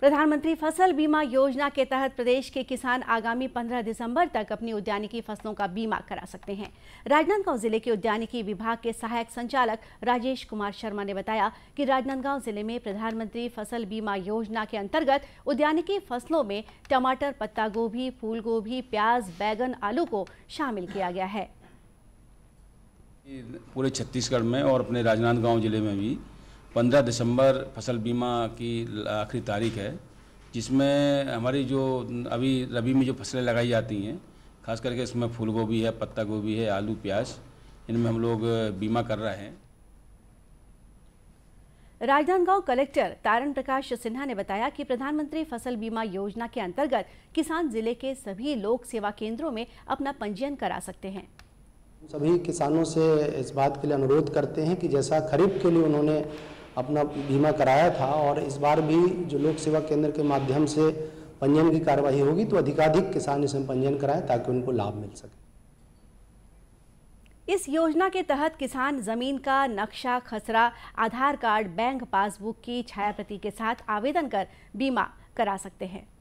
प्रधानमंत्री फसल बीमा योजना के तहत प्रदेश के किसान आगामी 15 दिसंबर तक अपनी उद्यानिकी फसलों का बीमा करा सकते हैं राजनांदगांव जिले के उद्यानिकी विभाग के सहायक संचालक राजेश कुमार शर्मा ने बताया कि राजनांदगांव जिले में प्रधानमंत्री फसल बीमा योजना के अंतर्गत उद्यानिकी फसलों में टमाटर पत्ता गोभी फूल गोभी प्याज बैगन आलू को शामिल किया गया है पूरे छत्तीसगढ़ में और अपने राजनांदगांव जिले में भी पंद्रह दिसंबर फसल बीमा की आखिरी तारीख है जिसमें हमारी जो अभी रबी में जो फसलें लगाई जाती हैं खास करके इसमें फूल गोभी है पत्ता गोभी है आलू प्याज इनमें हम लोग बीमा कर रहे हैं राजनांदगांव कलेक्टर तारण प्रकाश सिन्हा ने बताया कि प्रधानमंत्री फसल बीमा योजना के अंतर्गत किसान जिले के सभी लोक सेवा केंद्रों में अपना पंजीयन करा सकते हैं सभी किसानों से इस बात के लिए अनुरोध करते हैं कि जैसा खरीफ के लिए उन्होंने अपना बीमा कराया था और इस बार भी जो लोक सेवा केंद्र के माध्यम से पंजीयन की कार्यवाही होगी तो अधिकाधिक किसान इसमें पंजीयन कराए ताकि उनको लाभ मिल सके इस योजना के तहत किसान जमीन का नक्शा खसरा आधार कार्ड बैंक पासबुक की छाया प्रति के साथ आवेदन कर बीमा करा सकते हैं